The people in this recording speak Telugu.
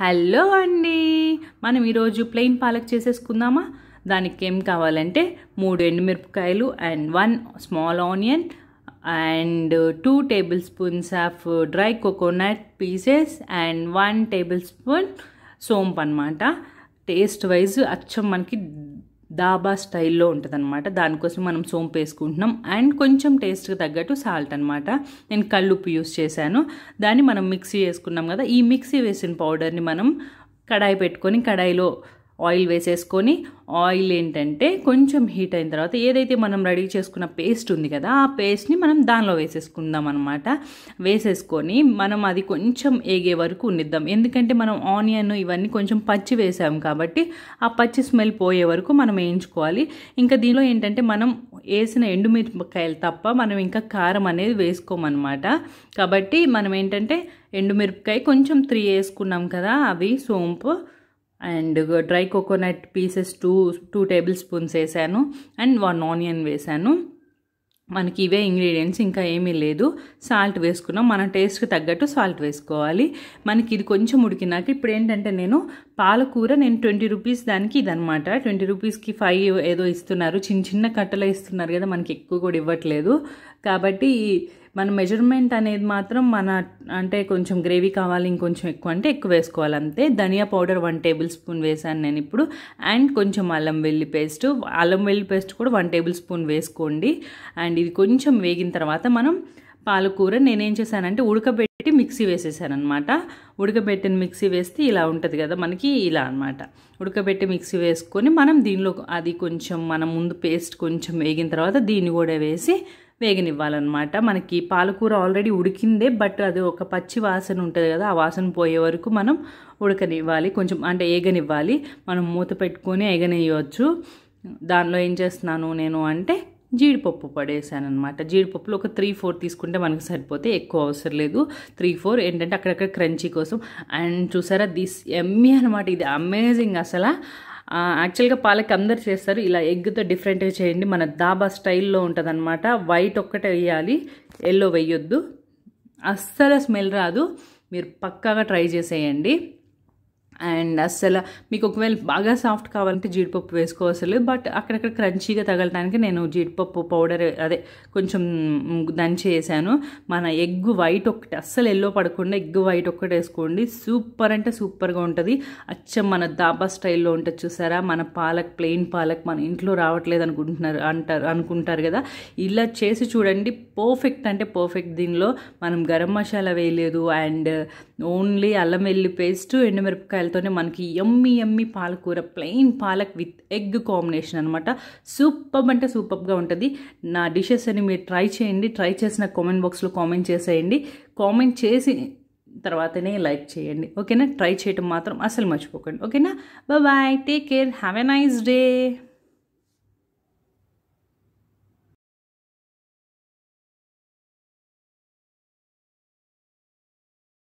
హలో అండి మనం ఈరోజు ప్లెయిన్ పాలక్ చేసేసుకుందామా దానికి ఏం కావాలంటే మూడు ఎండుమిరపకాయలు and one small onion and two tablespoons of dry coconut pieces and one tablespoon సోంపు అనమాట టేస్ట్ వైజ్ అచ్చం మనకి దాబా స్టైల్లో అనమాట దానికోసం మనం సోంపు వేసుకుంటున్నాం అండ్ కొంచెం టేస్ట్కి తగ్గట్టు సాల్ట్ అనమాట నేను కళ్ళుప్పు యూస్ చేశాను దాన్ని మనం మిక్సీ వేసుకున్నాం కదా ఈ మిక్సీ వేసిన పౌడర్ని మనం కడాయి పెట్టుకొని కడాయిలో ఆయిల్ వేసేసుకొని ఆయిల్ ఏంటంటే కొంచెం హీట్ అయిన తర్వాత ఏదైతే మనం రెడీ చేసుకున్న పేస్ట్ ఉంది కదా ఆ పేస్ట్ని మనం దానిలో వేసేసుకుందాం అనమాట వేసేసుకొని మనం అది కొంచెం ఏగే వరకు ఉండిద్దాం ఎందుకంటే మనం ఆనియన్ ఇవన్నీ కొంచెం పచ్చి వేసాం కాబట్టి ఆ పచ్చి స్మెల్ పోయే వరకు మనం వేయించుకోవాలి ఇంకా దీనిలో ఏంటంటే మనం వేసిన ఎండుమిరపకాయలు తప్ప మనం ఇంకా కారం అనేది వేసుకోమన్నమాట కాబట్టి మనం ఏంటంటే ఎండుమిరపకాయ కొంచెం త్రీ వేసుకున్నాం కదా అవి సోంపు and dry coconut pieces two two tablespoons వేసాను అండ్ వన్ ఆనియన్ వేసాను మనకి ఇవే ఇంగ్రీడియంట్స్ ఇంకా ఏమీ లేదు సాల్ట్ వేసుకున్నాం మన టేస్ట్కి తగ్గట్టు సాల్ట్ వేసుకోవాలి మనకి ఇది కొంచెం ఉడికినాక ఇప్పుడు ఏంటంటే నేను పాలకూర నేను ట్వంటీ రూపీస్ దానికి ఇదనమాట ట్వంటీ రూపీస్కి ఫైవ్ ఏదో ఇస్తున్నారు చిన్న చిన్న కట్టలో ఇస్తున్నారు కదా మనకి ఎక్కువ కూడా ఇవ్వట్లేదు కాబట్టి మన మెజర్మెంట్ అనేది మాత్రం మన అంటే కొంచెం గ్రేవీ కావాలి ఇంకొంచెం ఎక్కువ అంటే ఎక్కువ వేసుకోవాలి అంతే ధనియా పౌడర్ వన్ టేబుల్ స్పూన్ వేసాను నేను ఇప్పుడు అండ్ కొంచెం అల్లం వెల్లి పేస్ట్ అల్లం వెల్లి పేస్ట్ కూడా వన్ టేబుల్ స్పూన్ వేసుకోండి అండ్ ఇది కొంచెం వేగిన తర్వాత మనం పాలకూర నేనేం చేశానంటే ఉడకబెట్టి మిక్సీ వేసేసాను అనమాట ఉడకబెట్టిన మిక్సీ వేస్తే ఇలా ఉంటుంది కదా మనకి ఇలా అనమాట ఉడకబెట్టి మిక్సీ వేసుకొని మనం దీనిలో అది కొంచెం మనం ముందు పేస్ట్ కొంచెం వేగిన తర్వాత దీన్ని కూడా వేసి వేగనివ్వాలన్నమాట మనకి పాలకూర ఆల్రెడీ ఉడికిందే బట్ అది ఒక పచ్చి వాసన ఉంటుంది కదా ఆ వాసన పోయే వరకు మనం ఉడకనివ్వాలి కొంచెం అంటే ఏగనివ్వాలి మనం మూత పెట్టుకొని ఏగనియవచ్చు దానిలో ఏం చేస్తున్నాను నేను అంటే జీడిపప్పు పడేసాను అనమాట జీడిపప్పులో ఒక త్రీ ఫోర్ తీసుకుంటే మనకు సరిపోతే ఎక్కువ అవసరం లేదు త్రీ ఫోర్ ఏంటంటే అక్కడక్కడ క్రంచీ కోసం అండ్ చూసారా దిస్ ఎమ్మి అనమాట ఇది అమేజింగ్ అసలు యాక్చువల్గా పాలక్ అందరు చేస్తారు ఇలా ఎగ్తో డిఫరెంట్గా చేయండి మన దాబా స్టైల్లో అనమాట వైట్ ఒక్కటే వేయాలి ఎల్లో వేయొద్దు అస్సలు స్మెల్ రాదు మీరు పక్కాగా ట్రై చేసేయండి అండ్ అస్సలు మీకు ఒకవేళ బాగా సాఫ్ట్ కావాలంటే జీడిపప్పు వేసుకోవచ్చు బట్ అక్కడక్కడ క్రంచీగా తగలటానికి నేను జీడిపప్పు పౌడర్ అదే కొంచెం దంచి వేసాను మన ఎగ్ వైట్ ఒకటి అస్సలు ఎల్లో పడకుండా ఎగ్ వైట్ ఒక్కటి వేసుకోండి సూపర్ అంటే సూపర్గా ఉంటుంది అచ్చం మన దాబా స్టైల్లో ఉంటుంది చూసారా మన పాలక్ ప్లెయిన్ పాలక్ మన ఇంట్లో రావట్లేదు అనుకుంటున్నారు అంటారు అనుకుంటారు కదా ఇలా చేసి చూడండి పర్ఫెక్ట్ అంటే పర్ఫెక్ట్ దీనిలో మనం గరం మసాలా వేయలేదు అండ్ ఓన్లీ అల్లం వెల్లి పేస్ట్ ఎండుమిరపకాయలతోనే మనకి ఎమ్మి ఎమ్మి పాలకూర plain palak with egg combination అనమాట సూపర్ అంటే సూపర్గా ఉంటుంది నా డిషెస్ అని మీరు ట్రై చేయండి ట్రై చేసిన కామెంట్ బాక్స్లో కామెంట్ చేసేయండి కామెంట్ చేసి తర్వాతనే లైక్ చేయండి ఓకేనా ట్రై చేయటం మాత్రం అసలు మర్చిపోకండి ఓకేనా bye take care have a nice day